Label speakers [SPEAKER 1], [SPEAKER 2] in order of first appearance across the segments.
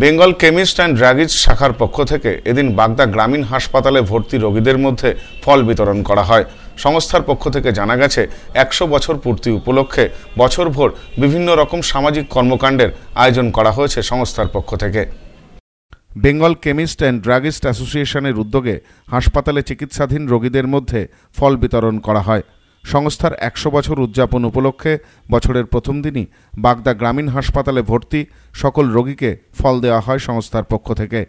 [SPEAKER 1] Bengal chemist and druggist শাখার পক্ষ থেকে এদিন বাগদা গ্রামীণ হাসপাতালে ভর্তি রোগীদের মধ্যে ফল বিতরণ করা হয় সংস্থার পক্ষ থেকে জানা গেছে একশো বছর পূর্তি উপলক্ষে বছরভর বিভিন্ন রকম সামাজিক কর্মকাণ্ডের আয়োজন করা হয়েছে সংস্থার পক্ষ থেকে বেঙ্গল কেমিস্ট অ্যান্ড ড্রাগিস্ট অ্যাসোসিয়েশনের উদ্যোগে হাসপাতালে চিকিৎসাধীন রোগীদের মধ্যে ফল বিতরণ করা হয় সংস্থার একশো বছর উদযাপন উপলক্ষে বছরের প্রথম দিনই বাগদা গ্রামীণ হাসপাতালে ভর্তি সকল রোগীকে ফল দেওয়া হয় সংস্থার পক্ষ থেকে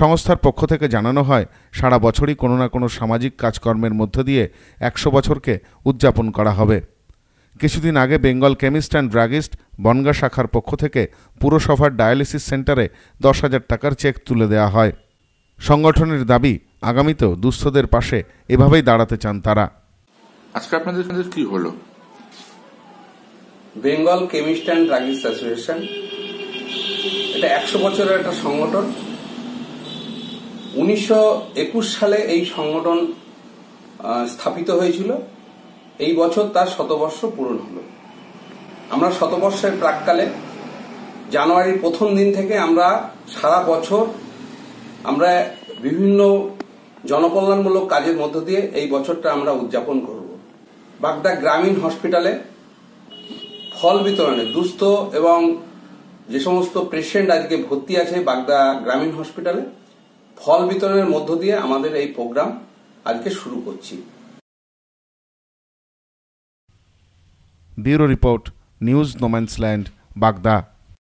[SPEAKER 1] সংস্থার পক্ষ থেকে জানানো হয় সারা বছরই কোনো না কোনো সামাজিক কাজকর্মের মধ্য দিয়ে একশো বছরকে উদযাপন করা হবে কিছুদিন আগে Bengal chemist and druggist Bongaon শাখার পক্ষ থেকে পুরসভার ডায়ালিসিস সেন্টারে দশ হাজার টাকার চেক তুলে দেওয়া হয় সংগঠনের দাবি আগামীতেও দুস্থদের পাশে এভাবেই দাঁড়াতে চান তারা
[SPEAKER 2] আজকে আপনাদের কি হলো Bengal chemist and druggist association এটা একশো বছরের একটা সংগঠন উনিশশো সালে এই সংগঠন স্থাপিত হয়েছিল এই বছর তার শতবর্ষ পূরণ হলো আমরা শতবর্ষের প্রাককালে জানুয়ারির প্রথম দিন থেকে আমরা সারা বছর আমরা বিভিন্ন জনকল্যাণমূলক কাজের মধ্য দিয়ে এই বছরটা আমরা উদযাপন করব বাগদা গ্রামীণ হসপিটালে ফল বিতরণে দুস্থ এবং যে সমস্ত পেশেন্ট আজকে ভর্তি আছে বাগদা গ্রামীণ হসপিটালে ফল বিতরণের মধ্য দিয়ে আমাদের এই প্রোগ্রাম আজকে শুরু করছি
[SPEAKER 1] ব্যুরো রিপোর্ট নিউজ নোম্যান্সল্যান্ড বাগদা